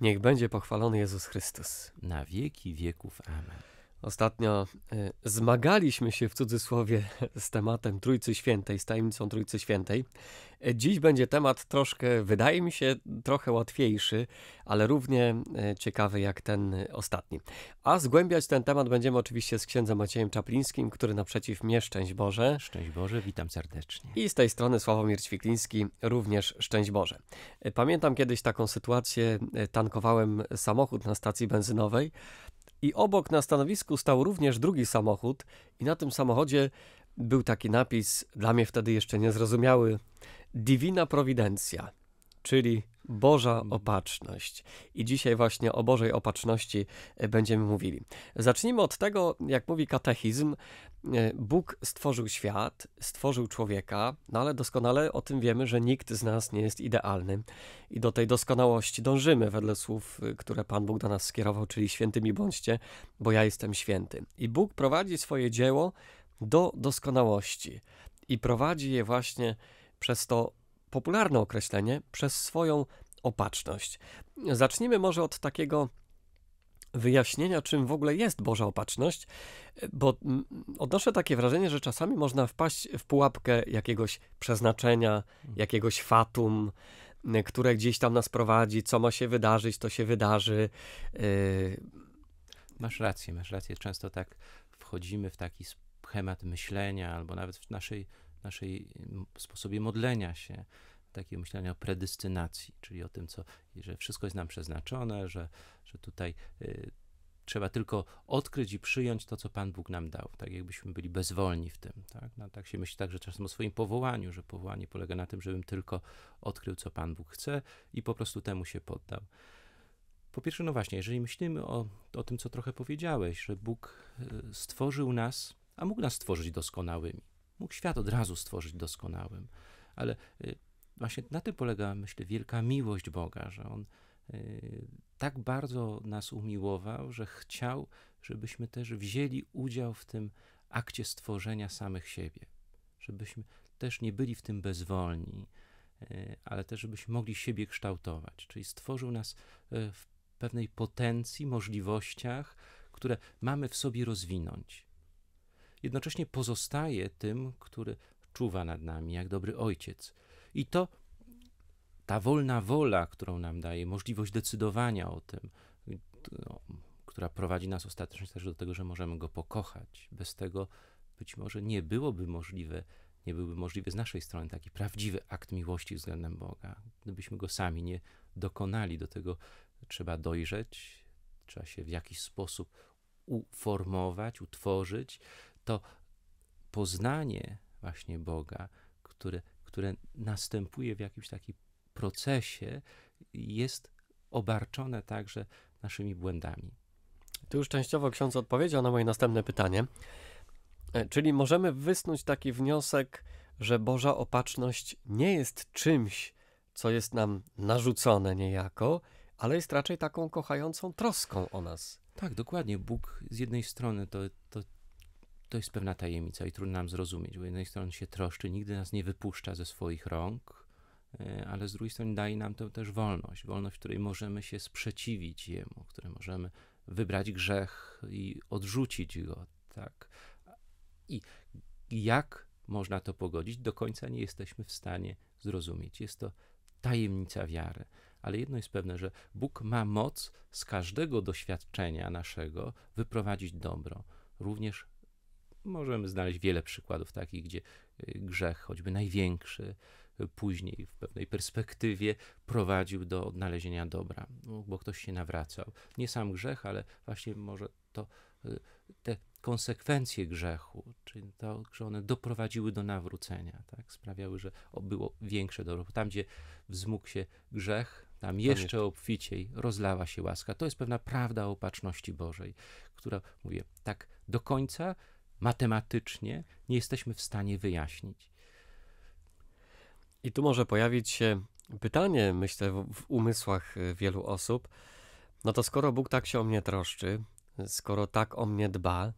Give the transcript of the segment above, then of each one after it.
Niech będzie pochwalony Jezus Chrystus. Na wieki wieków. Amen. Ostatnio e, zmagaliśmy się w cudzysłowie z tematem Trójcy Świętej, z tajemnicą Trójcy Świętej. E, dziś będzie temat troszkę, wydaje mi się, trochę łatwiejszy, ale równie e, ciekawy jak ten ostatni. A zgłębiać ten temat będziemy oczywiście z księdzem Maciejem Czaplińskim, który naprzeciw mnie, szczęść Boże. Szczęść Boże, witam serdecznie. I z tej strony Sławomir Ćwikliński, również szczęść Boże. Pamiętam kiedyś taką sytuację, tankowałem samochód na stacji benzynowej, i obok na stanowisku stał również drugi samochód, i na tym samochodzie był taki napis, dla mnie wtedy jeszcze niezrozumiały: Divina Providencja, czyli Boża opatrzność. I dzisiaj właśnie o Bożej opatrzności e, będziemy mówili. Zacznijmy od tego, jak mówi katechizm, e, Bóg stworzył świat, stworzył człowieka, no ale doskonale o tym wiemy, że nikt z nas nie jest idealny i do tej doskonałości dążymy wedle słów, e, które Pan Bóg do nas skierował, czyli świętymi bądźcie, bo ja jestem święty. I Bóg prowadzi swoje dzieło do doskonałości i prowadzi je właśnie przez to popularne określenie przez swoją opatrzność. Zacznijmy może od takiego wyjaśnienia, czym w ogóle jest Boża opatrzność, bo mm, odnoszę takie wrażenie, że czasami można wpaść w pułapkę jakiegoś przeznaczenia, hmm. jakiegoś fatum, y, które gdzieś tam nas prowadzi, co ma się wydarzyć, to się wydarzy. Y, masz rację, masz rację. Często tak wchodzimy w taki schemat myślenia, albo nawet w naszej naszej sposobie modlenia się, takiego myślenia o predestynacji, czyli o tym, co, że wszystko jest nam przeznaczone, że, że tutaj y, trzeba tylko odkryć i przyjąć to, co Pan Bóg nam dał, tak jakbyśmy byli bezwolni w tym. Tak, no, tak się myśli także czasem o swoim powołaniu, że powołanie polega na tym, żebym tylko odkrył, co Pan Bóg chce i po prostu temu się poddał. Po pierwsze, no właśnie, jeżeli myślimy o, o tym, co trochę powiedziałeś, że Bóg y, stworzył nas, a mógł nas stworzyć doskonałymi Mógł świat od razu stworzyć doskonałym, ale y, właśnie na tym polega, myślę, wielka miłość Boga, że On y, tak bardzo nas umiłował, że chciał, żebyśmy też wzięli udział w tym akcie stworzenia samych siebie, żebyśmy też nie byli w tym bezwolni, y, ale też żebyśmy mogli siebie kształtować. Czyli stworzył nas w pewnej potencji, możliwościach, które mamy w sobie rozwinąć jednocześnie pozostaje tym, który czuwa nad nami, jak dobry ojciec. I to ta wolna wola, którą nam daje, możliwość decydowania o tym, no, która prowadzi nas ostatecznie też do tego, że możemy go pokochać. Bez tego być może nie byłoby możliwe, nie byłby możliwy z naszej strony taki prawdziwy akt miłości względem Boga, gdybyśmy go sami nie dokonali. Do tego trzeba dojrzeć, trzeba się w jakiś sposób uformować, utworzyć, to poznanie właśnie Boga, które, które następuje w jakimś takim procesie, jest obarczone także naszymi błędami. Tu już częściowo ksiądz odpowiedział na moje następne pytanie. E, czyli możemy wysnuć taki wniosek, że Boża opatrzność nie jest czymś, co jest nam narzucone niejako, ale jest raczej taką kochającą troską o nas. Tak, dokładnie. Bóg z jednej strony to, to, to jest pewna tajemnica i trudno nam zrozumieć, bo jednej strony się troszczy, nigdy nas nie wypuszcza ze swoich rąk, e, ale z drugiej strony daje nam to też wolność, wolność, w której możemy się sprzeciwić jemu, w której możemy wybrać grzech i odrzucić go, tak. I jak można to pogodzić, do końca nie jesteśmy w stanie zrozumieć. Jest to tajemnica wiary. Ale jedno jest pewne, że Bóg ma moc z każdego doświadczenia naszego wyprowadzić dobro, również Możemy znaleźć wiele przykładów takich, gdzie y, grzech, choćby największy, y, później w pewnej perspektywie prowadził do odnalezienia dobra, no, bo ktoś się nawracał. Nie sam grzech, ale właśnie może to y, te konsekwencje grzechu, czyli to, że one doprowadziły do nawrócenia, tak? sprawiały, że było większe dobro. Tam, gdzie wzmógł się grzech, tam jeszcze obficiej rozlała się łaska. To jest pewna prawda o opatrzności Bożej, która, mówię, tak do końca matematycznie nie jesteśmy w stanie wyjaśnić. I tu może pojawić się pytanie, myślę, w umysłach y, wielu osób: no to skoro Bóg tak się o mnie troszczy, skoro tak o mnie dba,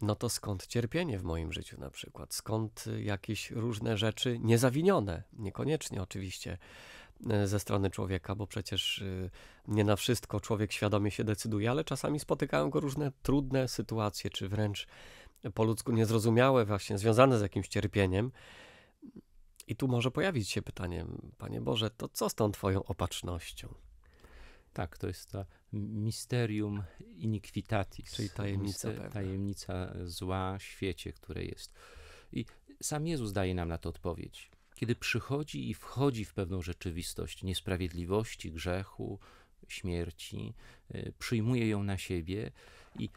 no to skąd cierpienie w moim życiu na przykład? Skąd y, jakieś różne rzeczy niezawinione, niekoniecznie oczywiście, E, ze strony człowieka, bo przecież y, nie na wszystko człowiek świadomie się decyduje, ale czasami spotykają go różne trudne sytuacje, czy wręcz po ludzku niezrozumiałe, właśnie związane z jakimś cierpieniem. I tu może pojawić się pytanie, Panie Boże, to co z tą Twoją opatrznością? Tak, to jest to misterium iniquitatis, czyli tajemnica, tajemnica zła w świecie, które jest. I sam Jezus daje nam na to odpowiedź kiedy przychodzi i wchodzi w pewną rzeczywistość niesprawiedliwości, grzechu, śmierci, y, przyjmuje ją na siebie i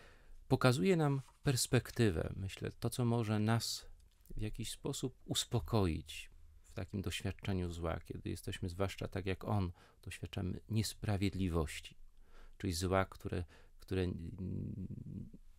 pokazuje nam perspektywę, myślę, to, co może nas w jakiś sposób uspokoić w takim doświadczeniu zła, kiedy jesteśmy, zwłaszcza tak jak on, doświadczamy niesprawiedliwości, czyli zła, które, które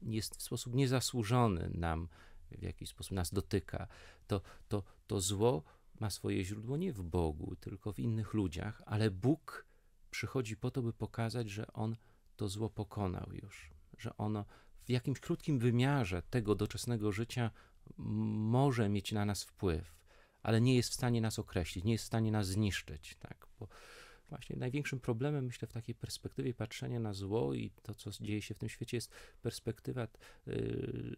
jest w sposób niezasłużony nam, w jakiś sposób nas dotyka. To, to, to zło ma swoje źródło nie w Bogu, tylko w innych ludziach, ale Bóg przychodzi po to, by pokazać, że on to zło pokonał już, że ono w jakimś krótkim wymiarze tego doczesnego życia może mieć na nas wpływ, ale nie jest w stanie nas określić, nie jest w stanie nas zniszczyć, tak? Bo właśnie największym problemem, myślę, w takiej perspektywie patrzenia na zło i to, co dzieje się w tym świecie, jest perspektywa y,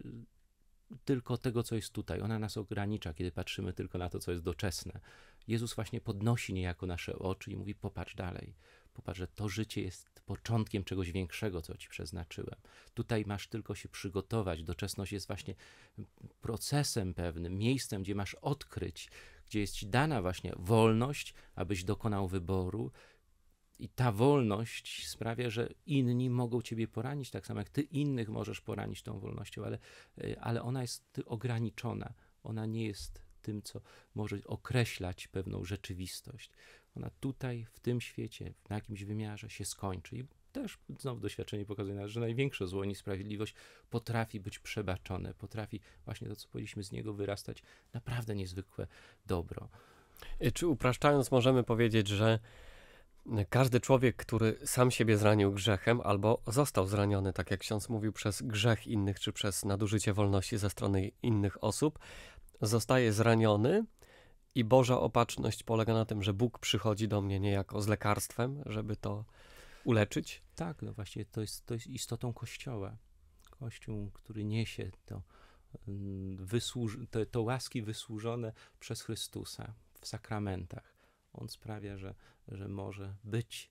tylko tego, co jest tutaj. Ona nas ogranicza, kiedy patrzymy tylko na to, co jest doczesne. Jezus właśnie podnosi niejako nasze oczy i mówi: Popatrz dalej, popatrz, że to życie jest początkiem czegoś większego, co ci przeznaczyłem. Tutaj masz tylko się przygotować. Doczesność jest właśnie procesem pewnym, miejscem, gdzie masz odkryć, gdzie jest ci dana właśnie wolność, abyś dokonał wyboru, i ta wolność sprawia, że inni mogą ciebie poranić, tak samo jak ty innych możesz poranić tą wolnością, ale, y, ale ona jest ograniczona. Ona nie jest tym, co może określać pewną rzeczywistość. Ona tutaj, w tym świecie, na jakimś wymiarze się skończy. I też znowu doświadczenie pokazuje, że największe zło, niesprawiedliwość potrafi być przebaczone, potrafi właśnie to, co powiedzieliśmy, z niego wyrastać naprawdę niezwykłe dobro. Y, czy upraszczając, możemy powiedzieć, że każdy człowiek, który sam siebie zranił grzechem albo został zraniony, tak jak ksiądz mówił, przez grzech innych czy przez nadużycie wolności ze strony innych osób, zostaje zraniony i Boża opatrzność polega na tym, że Bóg przychodzi do mnie niejako z lekarstwem, żeby to uleczyć. Tak, no właśnie, to jest, to jest istotą Kościoła. Kościół, który niesie to, mm, wysłuż- to, to łaski wysłużone przez Chrystusa w sakramentach. On sprawia, że, że może być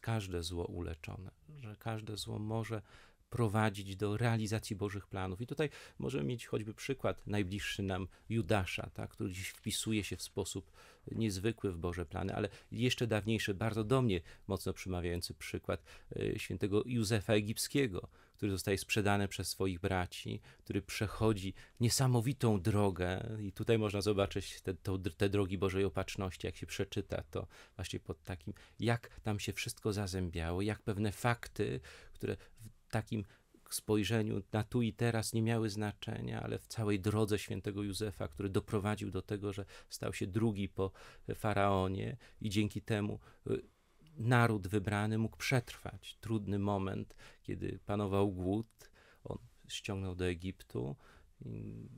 każde zło uleczone, że każde zło może prowadzić do realizacji Bożych planów. I tutaj możemy mieć choćby przykład najbliższy nam Judasza, tak, który dziś wpisuje się w sposób niezwykły w Boże plany, ale jeszcze dawniejszy, bardzo do mnie mocno przemawiający przykład e, świętego Józefa Egipskiego, który zostaje sprzedany przez swoich braci, który przechodzi niesamowitą drogę i tutaj można zobaczyć te, to, te drogi Bożej Opatrzności, jak się przeczyta to właśnie pod takim, jak tam się wszystko zazębiało, jak pewne fakty, które w takim spojrzeniu na tu i teraz nie miały znaczenia, ale w całej drodze świętego Józefa, który doprowadził do tego, że stał się drugi po faraonie i dzięki temu y, naród wybrany mógł przetrwać trudny moment, kiedy panował głód. On ściągnął do Egiptu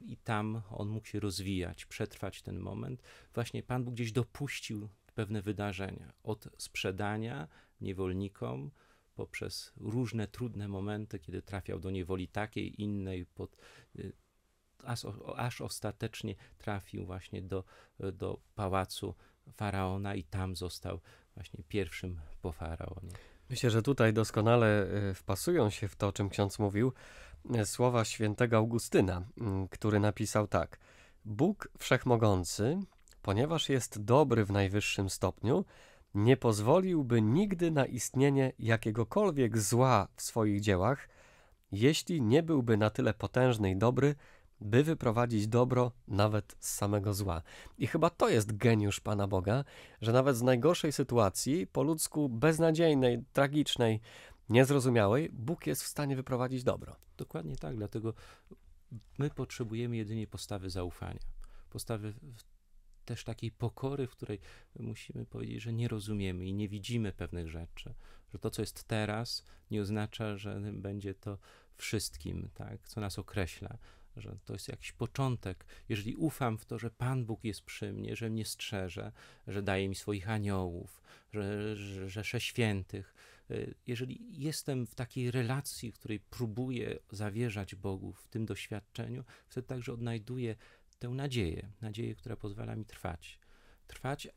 i tam on mógł się rozwijać, przetrwać ten moment. Właśnie Pan Bóg gdzieś dopuścił pewne wydarzenia od sprzedania niewolnikom poprzez różne trudne momenty, kiedy trafiał do niewoli takiej, innej, pod, y, aż, aż ostatecznie trafił właśnie do, do pałacu faraona i tam został właśnie pierwszym po faraonie. Myślę, że tutaj doskonale y, wpasują się w to, o czym ksiądz mówił, y, słowa świętego Augustyna, mm, który napisał tak: Bóg wszechmogący, ponieważ jest dobry w najwyższym stopniu, nie pozwoliłby nigdy na istnienie jakiegokolwiek zła w swoich dziełach, jeśli nie byłby na tyle potężny i dobry, by wyprowadzić dobro nawet z samego zła. I chyba to jest geniusz Pana Boga, że nawet z najgorszej sytuacji, po ludzku beznadziejnej, tragicznej, niezrozumiałej, Bóg jest w stanie wyprowadzić dobro. Dokładnie tak, dlatego my potrzebujemy jedynie postawy zaufania. Postawy też takiej pokory, w której musimy powiedzieć, że nie rozumiemy i nie widzimy pewnych rzeczy, że to, co jest teraz, nie oznacza, że będzie to wszystkim, tak, co nas określa, że to jest jakiś początek. Jeżeli ufam w to, że Pan Bóg jest przy mnie, że mnie strzeże, że daje mi swoich aniołów, że, że świętych, y, jeżeli jestem w takiej relacji, w której próbuję zawierzać Bogu w tym doświadczeniu, wtedy także odnajduję tę nadzieję, nadzieję, która pozwala mi trwać. Trwać,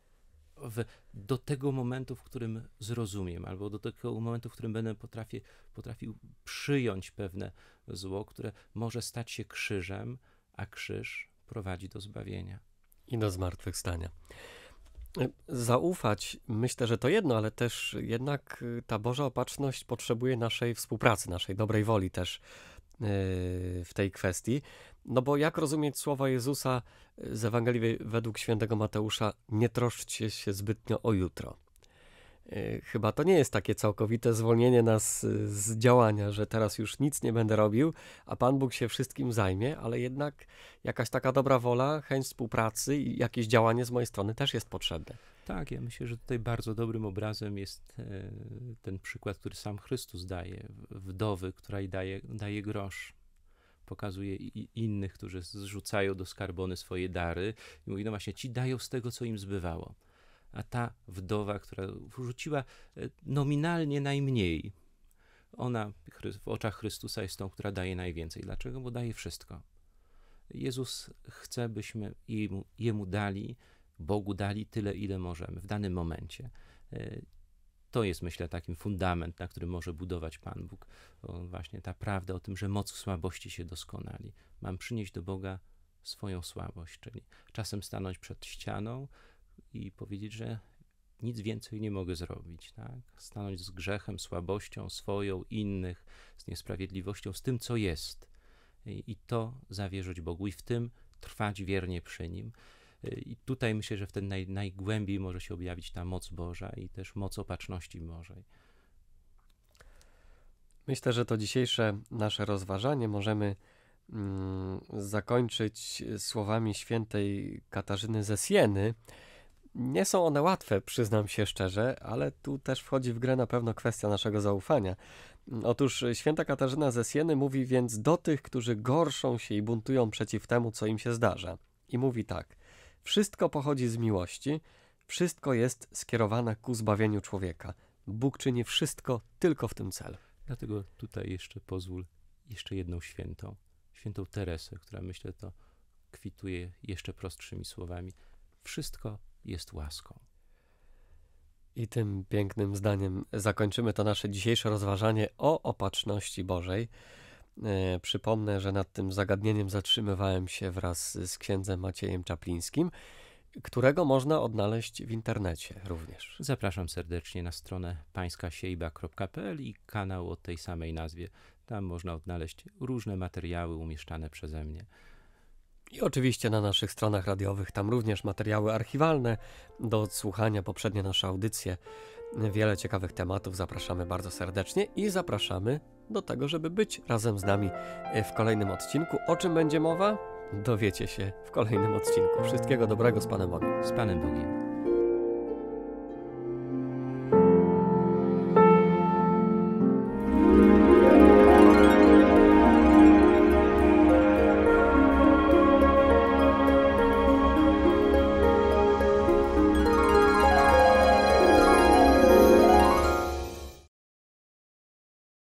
w, do tego momentu, w którym zrozumiem, albo do tego momentu, w którym będę potrafię, potrafił przyjąć pewne zło, które może stać się krzyżem, a krzyż prowadzi do zbawienia. I do zmartwychwstania. Zaufać, myślę, że to jedno, ale też jednak ta Boża opatrzność potrzebuje naszej współpracy, naszej dobrej woli też Y, w tej kwestii. No bo jak rozumieć słowa Jezusa y, z Ewangelii według świętego Mateusza, nie troszczcie się zbytnio o jutro. Y, chyba to nie jest takie całkowite zwolnienie nas z działania, że teraz już nic nie będę robił, a Pan Bóg się wszystkim zajmie, ale jednak jakaś taka dobra wola, chęć współpracy i jakieś działanie z mojej strony też jest potrzebne. Tak, ja myślę, że tutaj bardzo dobrym obrazem jest e, ten przykład, który sam Chrystus daje, wdowy, która daje, daje grosz. Pokazuje innych, którzy zrzucają do skarbony swoje dary i mówi, no właśnie, ci dają z tego, co im zbywało. A ta wdowa, która wrzuciła e, nominalnie najmniej, ona w oczach Chrystusa jest tą, która daje najwięcej. Dlaczego? Bo daje wszystko. Jezus chce, byśmy jemu, jemu dali, Bogu dali tyle, ile możemy w danym momencie. E, to jest, myślę, takim fundament, na którym może budować Pan Bóg. O, właśnie ta prawda o tym, że moc w słabości się doskonali. Mam przynieść do Boga swoją słabość, czyli czasem stanąć przed ścianą i powiedzieć, że nic więcej nie mogę zrobić. Tak? Stanąć z grzechem, słabością swoją, innych, z niesprawiedliwością, z tym, co jest. I, i to zawierzyć Bogu i w tym trwać wiernie przy Nim. Y, I tutaj myślę, że wtedy naj, najgłębiej może się objawić ta moc Boża i też moc opatrzności Bożej. Myślę, że to dzisiejsze nasze rozważanie możemy mm, zakończyć słowami świętej Katarzyny ze Sieny. Nie są one łatwe, przyznam się szczerze, ale tu też wchodzi w grę na pewno kwestia naszego zaufania. Otóż święta Katarzyna ze Sieny mówi więc do tych, którzy gorszą się i buntują przeciw temu, co im się zdarza. I mówi tak – wszystko pochodzi z miłości, wszystko jest skierowane ku zbawieniu człowieka. Bóg czyni wszystko tylko w tym celu. Dlatego tutaj jeszcze pozwól jeszcze jedną świętą, świętą Teresę, która myślę to kwituje jeszcze prostszymi słowami. Wszystko jest łaską. I tym pięknym zdaniem zakończymy to nasze dzisiejsze rozważanie o opatrzności Bożej. E, przypomnę, że nad tym zagadnieniem zatrzymywałem się wraz z księdzem Maciejem Czaplińskim, którego można odnaleźć w internecie również. Zapraszam serdecznie na stronę pańskasiejba.pl i kanał o tej samej nazwie. Tam można odnaleźć różne materiały umieszczane przeze mnie. I oczywiście na naszych stronach radiowych, tam również materiały archiwalne do odsłuchania poprzednie nasze audycje wiele ciekawych tematów. Zapraszamy bardzo serdecznie i zapraszamy do tego, żeby być razem z nami e, w kolejnym odcinku. O czym będzie mowa? Dowiecie się w kolejnym odcinku. Wszystkiego dobrego z Panem Bogiem. Z Panem Bogiem.